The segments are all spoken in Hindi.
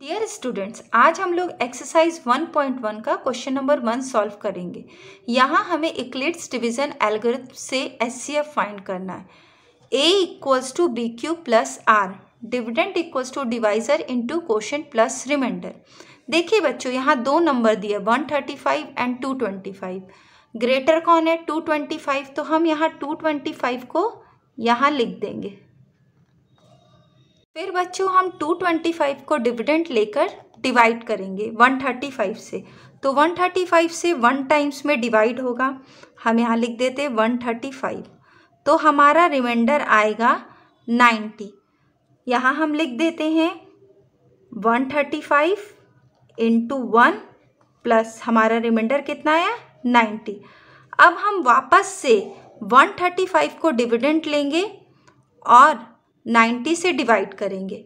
डियर स्टूडेंट्स आज हम लोग एक्सरसाइज 1.1 का क्वेश्चन नंबर वन सॉल्व करेंगे यहाँ हमें इक्लिट्स डिवीजन एल्गोरिथम से एस फाइंड करना है a equals to b q plus r dividend equals to divisor to question plus remainder देखिए बच्चों यहाँ दो नंबर दिए 135 एंड 225 ग्रेटर कौन है 225 तो हम यहाँ 225 को यहाँ लिख देंगे फिर बच्चों हम 225 को डिविडेंड लेकर डिवाइड करेंगे 135 से तो 135 से वन टाइम्स में डिवाइड होगा हम यहाँ लिख देते 135 तो हमारा रिमाइंडर आएगा 90 यहाँ हम लिख देते हैं 135 thirty five into one plus हमारा रिमाइंडर कितना आया 90 अब हम वापस से 135 को डिविडेंड लेंगे और नाइन्टी से डिवाइड करेंगे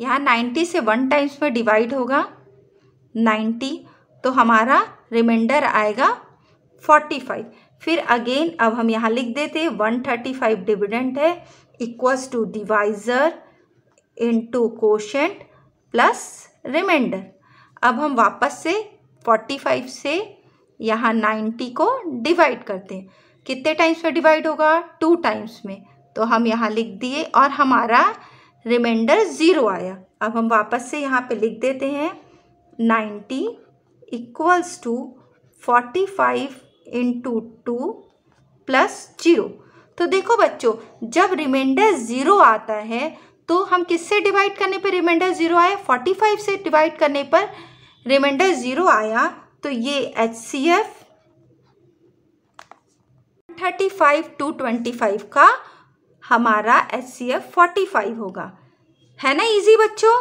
यहाँ नाइन्टी से वन टाइम्स में डिवाइड होगा नाइन्टी तो हमारा रिमाइंडर आएगा फोर्टी फाइव फिर अगेन अब हम यहाँ लिख देते हैं फाइव डिविडेंट है equals to divisor into quotient plus remainder अब हम वापस से फोर्टी फाइव से यहाँ नाइन्टी को डिवाइड करते हैं कितने टाइम्स में डिवाइड होगा टू टाइम्स में तो हम यहाँ लिख दिए और हमारा रिमाइंडर ज़ीरो आया अब हम वापस से यहाँ पे लिख देते हैं ninety equals to forty five into two plus zero तो देखो बच्चों जब रिमाइंडर ज़ीरो आता है तो हम किससे डिवाइड करने पर रिमाइंडर ज़ीरो आया फोर्टी फाइव से डिवाइड करने पर रिमाइंडर ज़ीरो आया तो ये H C F thirty five to twenty five का हमारा H C F forty five होगा है ना इजी बच्चों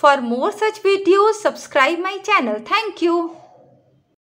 for more such video subscribe my channel thank you